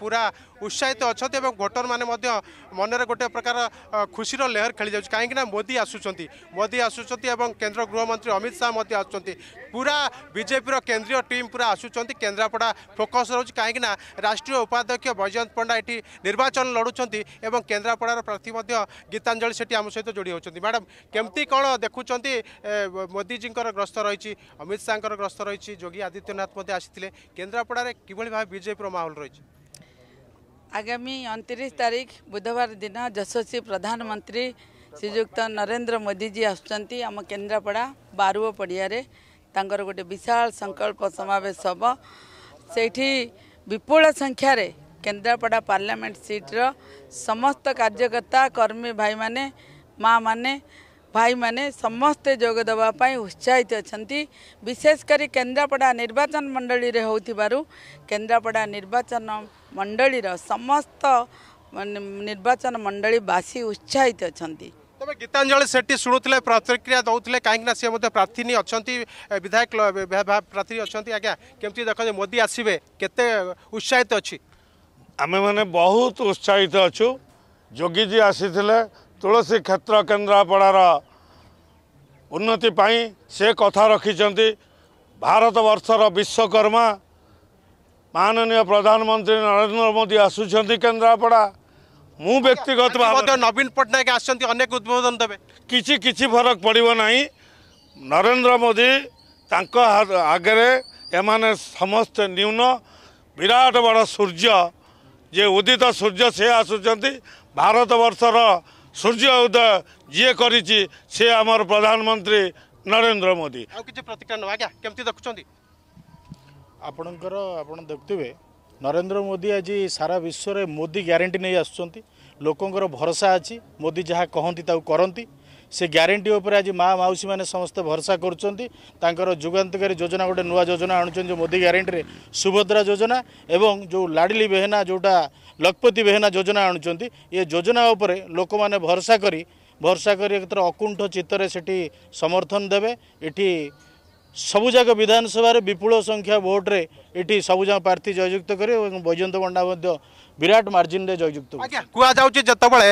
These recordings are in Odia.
ପୁରା ଉତ୍ସାହିତ ଅଛନ୍ତି ଏବଂ ଭୋଟରମାନେ ମଧ୍ୟ ମନରେ ଗୋଟିଏ ପ୍ରକାର ଖୁସିର ଲେହର ଖେଳିଯାଉଛି କାହିଁକିନା ମୋଦି ଆସୁଛନ୍ତି ମୋଦି ଆସୁଛନ୍ତି ଏବଂ କେନ୍ଦ୍ର ଗୃହମନ୍ତ୍ରୀ ଅମିତ ଶାହା ମଧ୍ୟ ଆସୁଛନ୍ତି ପୁରା ବିଜେପିର କେନ୍ଦ୍ରୀୟ ଟିମ୍ ପୁରା ଆସୁଛନ୍ତି କେନ୍ଦ୍ରାପଡ଼ା ଫୋକସ୍ ରହୁଛି କାହିଁକିନା ରାଷ୍ଟ୍ରୀୟ ଉପାଧ୍ୟକ୍ଷ ବୈଜୟନ୍ତ ପଣ୍ଡା ଏଠି ନିର୍ବାଚନ ଲଢ଼ୁଛନ୍ତି ଏବଂ କେନ୍ଦ୍ରାପଡ଼ାର ପ୍ରାର୍ଥୀ ମଧ୍ୟ ଗୀତାଞ୍ଜଳି ସେଠି ଆମ ସହିତ ଯୋଡ଼ି ହେଉଛନ୍ତି ମ୍ୟାଡ଼ାମ୍ କେମିତି କ'ଣ ଦେଖୁଛନ୍ତି ମୋଦିଜୀଙ୍କର ଗ୍ରସ୍ତ ରହିଛି ଅମିତ ଶାହାଙ୍କର ଗ୍ରସ୍ତ ରହିଛି ଯୋଗୀ ଆଦିତ୍ୟନାଥ ମଧ୍ୟ ଆସିଥିଲେ କେନ୍ଦ୍ରାପଡ଼ାରେ କିଭଳି ଭାବେ ବିଜେପିର ମାହୋଲ ରହିଛି ଆଗାମୀ ଅଣତିରିଶ ତାରିଖ ବୁଧବାର ଦିନ ଯଶସ୍ୱୀ ପ୍ରଧାନମନ୍ତ୍ରୀ ଶ୍ରୀଯୁକ୍ତ ନରେନ୍ଦ୍ର ମୋଦିଜୀ ଆସୁଛନ୍ତି ଆମ କେନ୍ଦ୍ରାପଡ଼ା ବାରୁଅ ପଡ଼ିଆରେ ତାଙ୍କର ଗୋଟେ ବିଶାଳ ସଂକଳ୍ପ ସମାବେଶ ହେବ ସେଇଠି ବିପୁଳ ସଂଖ୍ୟାରେ କେନ୍ଦ୍ରାପଡ଼ା ପାର୍ଲାମେଣ୍ଟ ସିଟ୍ର ସମସ୍ତ କାର୍ଯ୍ୟକର୍ତ୍ତା କର୍ମୀ ଭାଇମାନେ ମାଆମାନେ ଭାଇମାନେ ସମସ୍ତେ ଯୋଗ ଦେବା ପାଇଁ ଉତ୍ସାହିତ ଅଛନ୍ତି ବିଶେଷ କରି କେନ୍ଦ୍ରାପଡ଼ା ନିର୍ବାଚନ ମଣ୍ଡଳୀରେ ହେଉଥିବାରୁ କେନ୍ଦ୍ରାପଡ଼ା ନିର୍ବାଚନ ମଣ୍ଡଳୀର ସମସ୍ତ ନିର୍ବାଚନ ମଣ୍ଡଳୀବାସୀ ଉତ୍ସାହିତ ଅଛନ୍ତି তবে গীতাঞ্জলি সেটি শুণুলে প্রতিক্রিয়া দৌলে কিনা সি প্রার্থী অনেক বিধায়ক প্রার্থী অনেক আজ্ঞা কমিটি দেখ মোদি আসবে কেতে উৎসাহিত অছি আমি মানে বহুত উৎসাহিত অছু যোগীজি আসিলে ତୁଳସୀ କ୍ଷେତ୍ର କେନ୍ଦ୍ରାପଡ଼ାର ଉନ୍ନତି ପାଇଁ ସେ କଥା ରଖିଛନ୍ତି ଭାରତବର୍ଷର ବିଶ୍ୱକର୍ମା ମାନନୀୟ ପ୍ରଧାନମନ୍ତ୍ରୀ ନରେନ୍ଦ୍ର ମୋଦି ଆସୁଛନ୍ତି କେନ୍ଦ୍ରାପଡ଼ା ମୁଁ ବ୍ୟକ୍ତିଗତ ଭାବେ ନବୀନ ପଟ୍ଟନାୟକ ଆସିଛନ୍ତି ଅନେକ ଉଦ୍ବୋଧନ ଦେବେ କିଛି କିଛି ଫରକ ପଡ଼ିବ ନାହିଁ ନରେନ୍ଦ୍ର ମୋଦି ତାଙ୍କ ଆଗରେ ଏମାନେ ସମସ୍ତେ ନ୍ୟୁନ ବିରାଟ ବଡ଼ ସୂର୍ଯ୍ୟ ଯେ ଉଦିତ ସୂର୍ଯ୍ୟ ସେ ଆସୁଛନ୍ତି ଭାରତବର୍ଷର ସୂର୍ଯ୍ୟ ଉଦୟ ଯିଏ କରିଛି ସେ ଆମର ପ୍ରଧାନମନ୍ତ୍ରୀ ନରେନ୍ଦ୍ର ମୋଦି ଆଉ କିଛି ପ୍ରତିକ୍ରିୟା ନେବା ଆଜ୍ଞା କେମିତି ଦେଖୁଛନ୍ତି ଆପଣଙ୍କର ଆପଣ ଦେଖୁଥିବେ ନରେନ୍ଦ୍ର ମୋଦି ଆଜି ସାରା ବିଶ୍ୱରେ ମୋଦି ଗ୍ୟାରେଣ୍ଟି ନେଇ ଆସୁଛନ୍ତି ଲୋକଙ୍କର ଭରସା ଅଛି ମୋଦି ଯାହା କହନ୍ତି ତାକୁ କରନ୍ତି ସେ ଗ୍ୟାରେଣ୍ଟି ଉପରେ ଆଜି ମାଆ ମାଉସୀମାନେ ସମସ୍ତେ ଭରସା କରୁଛନ୍ତି ତାଙ୍କର ଯୁଗାନ୍ତକାରୀ ଯୋଜନା ଗୋଟେ ନୂଆ ଯୋଜନା ଆଣୁଛନ୍ତି ମୋଦି ଗ୍ୟାରେଣ୍ଟିରେ ସୁଭଦ୍ରା ଯୋଜନା ଏବଂ ଯେଉଁ ଲାଡ଼ିଲି ବେହେନା ଯେଉଁଟା ଲକ୍ଷପତି ବେହେନା ଯୋଜନା ଆଣୁଛନ୍ତି ଏ ଯୋଜନା ଉପରେ ଲୋକମାନେ ଭରସା କରି ଭରସା କରି ଏକତ୍ର ଅକୁଣ୍ଠ ଚିତ୍ତରେ ସେଠି ସମର୍ଥନ ଦେବେ ଏଠି ସବୁଯାକ ବିଧାନସଭାରେ ବିପୁଳ ସଂଖ୍ୟା ଭୋଟ୍ରେ ଏଠି ସବୁଯାକ ପ୍ରାର୍ଥୀ ଜୟଯୁକ୍ତ କରିବେ ଏବଂ ବୈଜୟନ୍ତ ପଣ୍ଡା ମଧ୍ୟ ବିରାଟ ମାର୍ଜିନରେ ଜୟଯୁକ୍ତ କୁହାଯାଉଛି ଯେତେବେଳେ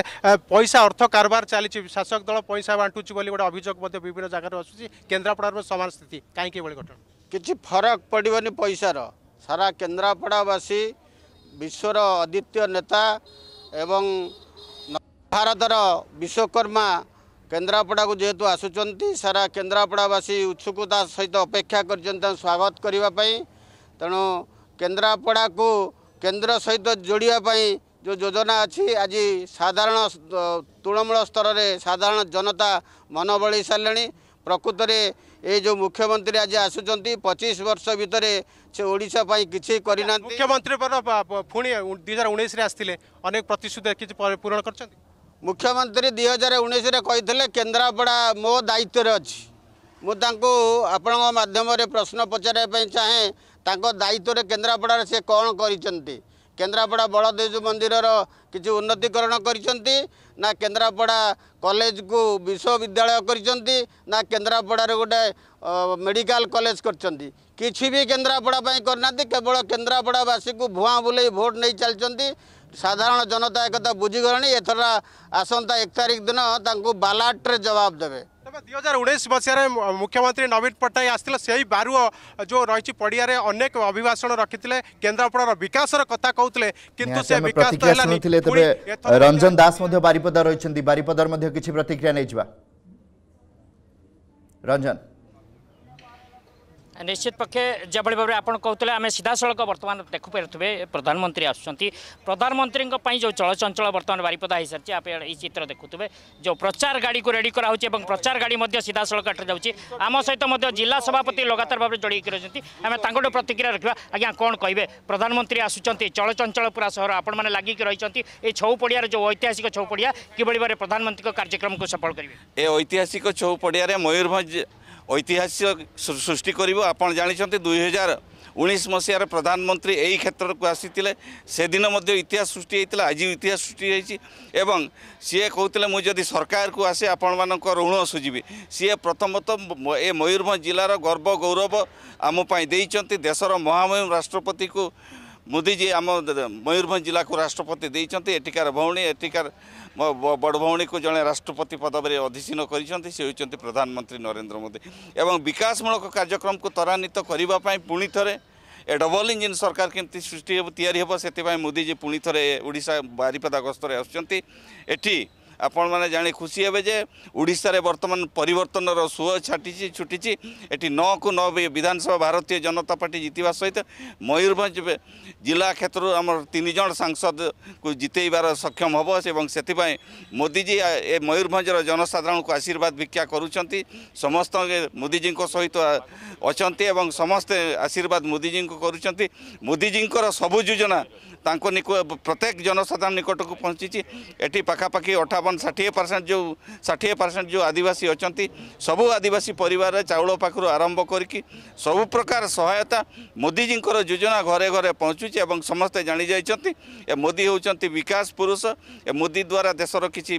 ପଇସା ଅର୍ଥ କାରବାର ଚାଲିଛି ଶାସକ ଦଳ ପଇସା ବାଣ୍ଟୁଛି ବୋଲି ଗୋଟେ ଅଭିଯୋଗ ମଧ୍ୟ ବିଭିନ୍ନ ଜାଗାରେ ଆସୁଛି କେନ୍ଦ୍ରାପଡ଼ାର ସମାନ ସ୍ଥିତି କାହିଁକି ଏଭଳି ଘଟଣା କିଛି ଫରକ ପଡ଼ିବନି ପଇସାର ସାରା କେନ୍ଦ୍ରାପଡ଼ାବାସୀ ବିଶ୍ୱର ଅଦ୍ୱିତୀୟ ନେତା ଏବଂ ଭାରତର ବିଶ୍ୱକର୍ମା କେନ୍ଦ୍ରାପଡ଼ାକୁ ଯେହେତୁ ଆସୁଛନ୍ତି ସାରା କେନ୍ଦ୍ରାପଡ଼ାବାସୀ ଉତ୍ସୁକତା ସହିତ ଅପେକ୍ଷା କରିଛନ୍ତି ସ୍ୱାଗତ କରିବା ପାଇଁ ତେଣୁ କେନ୍ଦ୍ରାପଡ଼ାକୁ କେନ୍ଦ୍ର ସହିତ ଯୋଡ଼ିବା ପାଇଁ ଯେଉଁ ଯୋଜନା ଅଛି ଆଜି ସାଧାରଣ ତୃଣମୂଳ ସ୍ତରରେ ସାଧାରଣ ଜନତା ମନ ବଳେଇ ସାରିଲେଣି ପ୍ରକୃତରେ ଏ ଯେଉଁ ମୁଖ୍ୟମନ୍ତ୍ରୀ ଆଜି ଆସୁଛନ୍ତି ପଚିଶ ବର୍ଷ ଭିତରେ ସେ ଓଡ଼ିଶା ପାଇଁ କିଛି କରିନାହାନ୍ତି ମୁଖ୍ୟମନ୍ତ୍ରୀ ପୁଣି ଦୁଇ ହଜାର ଉଣେଇଶରେ ଆସିଥିଲେ ଅନେକ ପ୍ରତିଶ୍ରୁତି କିଛି ପୂରଣ କରିଛନ୍ତି ମୁଖ୍ୟମନ୍ତ୍ରୀ ଦୁଇ ହଜାର ଉଣେଇଶରେ କହିଥିଲେ କେନ୍ଦ୍ରାପଡ଼ା ମୋ ଦାୟିତ୍ୱରେ ଅଛି ମୁଁ ତାଙ୍କୁ ଆପଣଙ୍କ ମାଧ୍ୟମରେ ପ୍ରଶ୍ନ ପଚାରିବା ପାଇଁ ଚାହେଁ ତାଙ୍କ ଦାୟିତ୍ୱରେ କେନ୍ଦ୍ରାପଡ଼ାରେ ସେ କ'ଣ କରିଛନ୍ତି କେନ୍ଦ୍ରାପଡ଼ା ବଳଦେଜ ମନ୍ଦିରର କିଛି ଉନ୍ନତିକରଣ କରିଛନ୍ତି ନା କେନ୍ଦ୍ରାପଡ଼ା କଲେଜକୁ ବିଶ୍ୱବିଦ୍ୟାଳୟ କରିଛନ୍ତି ନା କେନ୍ଦ୍ରାପଡ଼ାରେ ଗୋଟେ ମେଡ଼ିକାଲ କଲେଜ କରିଛନ୍ତି କିଛି ବି କେନ୍ଦ୍ରାପଡ଼ା ପାଇଁ କରିନାହାନ୍ତି କେବଳ କେନ୍ଦ୍ରାପଡ଼ାବାସୀକୁ ଭୁଆଁ ବୁଲେଇ ଭୋଟ୍ ନେଇ ଚାଲିଛନ୍ତି ସାଧାରଣ ଜନତା ଏକଥା ବୁଝିଗଲେଣି ଏଥର ଆସନ୍ତା ଏକ ତାରିଖ ଦିନ ତାଙ୍କୁ ବାଲାଟ୍ରେ ଜବାବ ଦେବେ এব 2019 বছয়ার মুখ্যমন্ত্রী নবীত পট্টাই আসিলে সেই 12 জো রইছি পড়িয়ারে অনেক অভিবাসন রাখিতলে কেন্দ্রাপড়ৰ বিকাশৰ কথা কওতলে কিন্তু সেই বিকাশ হোলা নাই তebe रंजन দাস মধ্য バリ পদ ৰৈছந்தி バリ পদৰ মধ্যে কিছি প্ৰতিক্ৰিয়া নেজবা रंजन নিশ্চিত পক্ষে যেভাবে ভাবে আপনার কৌলে আমি সিধাসলখ বর্তমান দেখিপারে প্রধানমন্ত্রী আসছেন প্রধানমন্ত্রী যে চলচঞ্চল বর্তমান বারিপদা হয়ে সারিছে আপনি এই চিত্র দেখুবে যে প্রচার গাড়ি রেডি করা হচ্ছে এবং প্রচার গাড়ি সিধাসলখ এঠার যাচ্ছে আমার সহ জেলা সভাপতি লগাতার ভাবে জড়াইকি রয়েছেন আমি তাঙ্কু প্রতিক্রিয়া রাখবা আজ্ঞা কোণ কে প্রধানমন্ত্রী আসুচার চলচঞ্চল পুরা সহর আপনার লাগিকি রয়েছেন এই ছৌ পড়িয়ার যে ঐতিহাসিক ছৌ পড়িয়া কিভাবে ভাবে প্রধানমন্ত্রী কার্যক্রমকে সফল করবে এ ঐতিহাসিক ছৌ পড়িয়ার ময়ূরভঞ্জ ଐତିହାସିକ ସୃଷ୍ଟି କରିବ ଆପଣ ଜାଣିଛନ୍ତି ଦୁଇ ହଜାର ଉଣେଇଶ ମସିହାରେ ପ୍ରଧାନମନ୍ତ୍ରୀ ଏହି କ୍ଷେତ୍ରକୁ ଆସିଥିଲେ ସେଦିନ ମଧ୍ୟ ଇତିହାସ ସୃଷ୍ଟି ହୋଇଥିଲା ଆଜି ଇତିହାସ ସୃଷ୍ଟି ହୋଇଛି ଏବଂ ସିଏ କହୁଥିଲେ ମୁଁ ଯଦି ସରକାରକୁ ଆସେ ଆପଣମାନଙ୍କ ଋଣ ସୁଝିବି ସିଏ ପ୍ରଥମତଃ ଏ ମୟୂରଭଞ୍ଜ ଜିଲ୍ଲାର ଗର୍ବ ଗୌରବ ଆମ ପାଇଁ ଦେଇଛନ୍ତି ଦେଶର ମହାମୟ ରାଷ୍ଟ୍ରପତିକୁ ମୋଦିଜୀ ଆମ ମୟୂରଭଞ୍ଜ ଜିଲ୍ଲାକୁ ରାଷ୍ଟ୍ରପତି ଦେଇଛନ୍ତି ଏଠିକାର ଭଉଣୀ ଏଠିକାର ମୋ ବଡ଼ ଭଉଣୀକୁ ଜଣେ ରାଷ୍ଟ୍ରପତି ପଦବୀରେ ଅଧିସୀନ କରିଛନ୍ତି ସେ ହେଉଛନ୍ତି ପ୍ରଧାନମନ୍ତ୍ରୀ ନରେନ୍ଦ୍ର ମୋଦି ଏବଂ ବିକାଶମୂଳକ କାର୍ଯ୍ୟକ୍ରମକୁ ତ୍ୱରାନ୍ୱିତ କରିବା ପାଇଁ ପୁଣି ଥରେ ଏ ଡବଲ ଇଞ୍ଜିନ୍ ସରକାର କେମିତି ସୃଷ୍ଟି ହେବ ତିଆରି ହେବ ସେଥିପାଇଁ ମୋଦିଜୀ ପୁଣି ଥରେ ଓଡ଼ିଶା ବାରିପଦା ଗସ୍ତରେ ଆସୁଛନ୍ତି ଏଠି ଆପଣମାନେ ଜାଣି ଖୁସି ହେବେ ଯେ ଓଡ଼ିଶାରେ ବର୍ତ୍ତମାନ ପରିବର୍ତ୍ତନର ସୁଅ ଛାଟିଛି ଛୁଟିଛି ଏଠି ନଅକୁ ନଅ ବିଧାନସଭା ଭାରତୀୟ ଜନତା ପାର୍ଟି ଜିତିବା ସହିତ ମୟୂରଭଞ୍ଜ ଜିଲ୍ଲା କ୍ଷେତ୍ରରୁ ଆମର ତିନି ଜଣ ସାଂସଦକୁ ଜିତେଇବାର ସକ୍ଷମ ହେବ ଏବଂ ସେଥିପାଇଁ ମୋଦିଜୀ ଏ ମୟୂରଭଞ୍ଜର ଜନସାଧାରଣଙ୍କୁ ଆଶୀର୍ବାଦ ଭିକ୍ଷା କରୁଛନ୍ତି ସମସ୍ତ ମୋଦିଜୀଙ୍କ ସହିତ ଅଛନ୍ତି ଏବଂ ସମସ୍ତେ ଆଶୀର୍ବାଦ ମୋଦିଜୀଙ୍କୁ କରୁଛନ୍ତି ମୋଦିଜୀଙ୍କର ସବୁ ଯୋଜନା ତାଙ୍କ ନିକ ପ୍ରତ୍ୟେକ ଜନସାଧାରଣ ନିକଟକୁ ପହଞ୍ଚିଛି ଏଠି ପାଖାପାଖି ଅଠାବନ ପଞ୍ଚାବନ ଷାଠିଏ ପରସେଣ୍ଟ ଯେଉଁ ଷାଠିଏ ପରସେଣ୍ଟ ଯେଉଁ ଆଦିବାସୀ ଅଛନ୍ତି ସବୁ ଆଦିବାସୀ ପରିବାରରେ ଚାଉଳ ପାଖରୁ ଆରମ୍ଭ କରିକି ସବୁ ପ୍ରକାର ସହାୟତା ମୋଦିଜୀଙ୍କର ଯୋଜନା ଘରେ ଘରେ ପହଞ୍ଚୁଛି ଏବଂ ସମସ୍ତେ ଜାଣିଯାଇଛନ୍ତି ଏ ମୋଦି ହେଉଛନ୍ତି ବିକାଶ ପୁରୁଷ ଏ ମୋଦି ଦ୍ୱାରା ଦେଶର କିଛି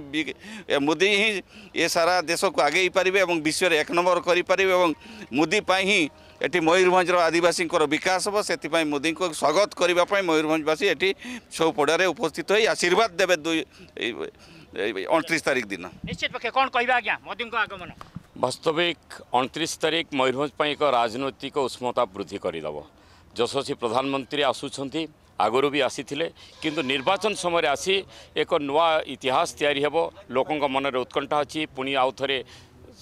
ମୋଦି ହିଁ ଏ ସାରା ଦେଶକୁ ଆଗେଇ ପାରିବେ ଏବଂ ବିଶ୍ୱରେ ଏକ ନମ୍ବର କରିପାରିବେ ଏବଂ ମୋଦି ପାଇଁ ହିଁ ଏଠି ମୟୂରଭଞ୍ଜର ଆଦିବାସୀଙ୍କର ବିକାଶ ହେବ ସେଥିପାଇଁ ମୋଦିଙ୍କୁ ସ୍ୱାଗତ କରିବା ପାଇଁ ମୟୂରଭଞ୍ଜବାସୀ ଏଠି ଛଉପଡ଼ାରେ ଉପସ୍ଥିତ ହୋଇ আশীর্বাদ ଦେବେ ଦୁଇ ଅଣତିରିଶ ତାରିଖ ଦିନ ନିଶ୍ଚିତ ପକ୍ଷେ କ'ଣ କହିବା ଆଜ୍ଞା ମୋଦିଙ୍କ ଆଗମନ ବାସ୍ତବିକ ଅଣତିରିଶ ତାରିଖ ମୟୂରଭଞ୍ଜ ପାଇଁ ଏକ ରାଜନୈତିକ ଉଷ୍ମତା ବୃଦ୍ଧି କରିଦେବ ଯଶସ୍ୱୀ ପ୍ରଧାନମନ୍ତ୍ରୀ ଆସୁଛନ୍ତି ଆଗରୁ ବି ଆସିଥିଲେ କିନ୍ତୁ ନିର୍ବାଚନ ସମୟରେ ଆସି ଏକ ନୂଆ ଇତିହାସ ତିଆରି ହେବ ଲୋକଙ୍କ ମନରେ ଉତ୍କଣ୍ଠା ଅଛି ପୁଣି ଆଉ ଥରେ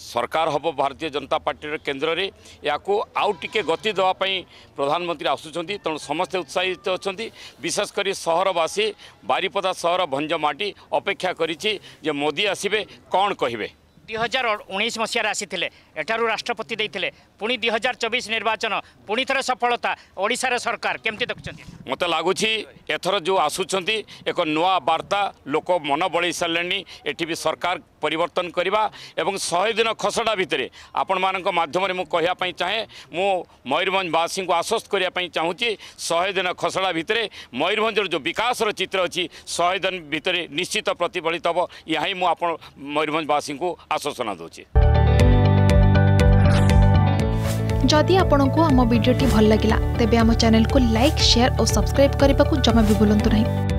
ସରକାର ହେବ ଭାରତୀୟ ଜନତା ପାର୍ଟିର କେନ୍ଦ୍ରରେ ଏହାକୁ ଆଉ ଟିକେ ଗତି ଦେବା ପାଇଁ ପ୍ରଧାନମନ୍ତ୍ରୀ ଆସୁଛନ୍ତି ତେଣୁ ସମସ୍ତେ ଉତ୍ସାହିତ ଅଛନ୍ତି ବିଶେଷ କରି ସହରବାସୀ ବାରିପଦା ସହର ଭଞ୍ଜ ମାଟି ଅପେକ୍ଷା କରିଛି ଯେ ମୋଦି ଆସିବେ କ'ଣ କହିବେ ଦୁଇ ହଜାର ଉଣେଇଶ ମସିହାରେ ଆସିଥିଲେ ଏଠାରୁ ରାଷ୍ଟ୍ରପତି ଦେଇଥିଲେ ପୁଣି ଦୁଇ ହଜାର ଚବିଶ ନିର୍ବାଚନ ପୁଣି ଥରେ ସଫଳତା ଓଡ଼ିଶାର ସରକାର କେମିତି ଦେଖୁଛନ୍ତି ମୋତେ ଲାଗୁଛି ଏଥର ଯେଉଁ ଆସୁଛନ୍ତି ଏକ ନୂଆ ବାର୍ତ୍ତା ଲୋକ ମନ ବଳେଇ ସାରିଲେଣି ଏଠି ବି ସରକାର ପରିବର୍ତ୍ତନ କରିବା ଏବଂ ଶହେ ଦିନ ଖସଡ଼ା ଭିତରେ ଆପଣମାନଙ୍କ ମାଧ୍ୟମରେ ମୁଁ କହିବା ପାଇଁ ଚାହେଁ ମୁଁ ମୟୂରଭଞ୍ଜବାସୀଙ୍କୁ ଆଶ୍ୱସ୍ତ କରିବା ପାଇଁ ଚାହୁଁଛି ଶହେ ଦିନ ଖସଡ଼ା ଭିତରେ ମୟୂରଭଞ୍ଜର ଯେଉଁ ବିକାଶର ଚିତ୍ର ଅଛି ଶହେ ଦିନ ଭିତରେ ନିଶ୍ଚିତ ପ୍ରତିଫଳିତ ହେବ ଏହା ହିଁ ମୁଁ ଆପଣ ମୟୂରଭଞ୍ଜବାସୀଙ୍କୁ ଆଶ୍ୱସ୍ତ ଆଶ୍ୱାସନା ଦେଉଛି ଯଦି ଆପଣଙ୍କୁ ଆମ ଭିଡ଼ିଓଟି ଭଲ ଲାଗିଲା ତେବେ ଆମ ଚ୍ୟାନେଲକୁ ଲାଇକ୍ ସେୟାର ଓ ସବସ୍କ୍ରାଇବ୍ କରିବାକୁ ଜମା ବି ଭୁଲନ୍ତୁ ନାହିଁ